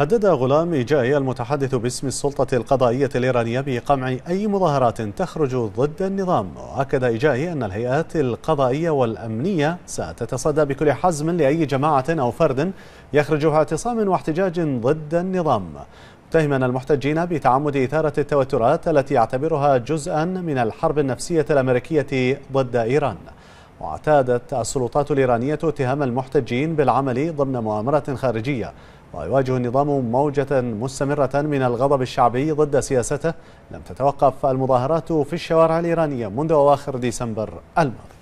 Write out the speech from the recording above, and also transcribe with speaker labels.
Speaker 1: هدد غلام إيجاي المتحدث باسم السلطة القضائية الإيرانية بقمع أي مظاهرات تخرج ضد النظام وأكد إيجاي أن الهيئات القضائية والأمنية ستتصدى بكل حزم لأي جماعة أو فرد يخرج اعتصام واحتجاج ضد النظام متهما المحتجين بتعمد إثارة التوترات التي يعتبرها جزءا من الحرب النفسية الأمريكية ضد إيران واعتادت السلطات الإيرانية اتهام المحتجين بالعمل ضمن مؤامرة خارجية ويواجه النظام موجة مستمرة من الغضب الشعبي ضد سياسته لم تتوقف المظاهرات في الشوارع الإيرانية منذ أواخر ديسمبر الماضي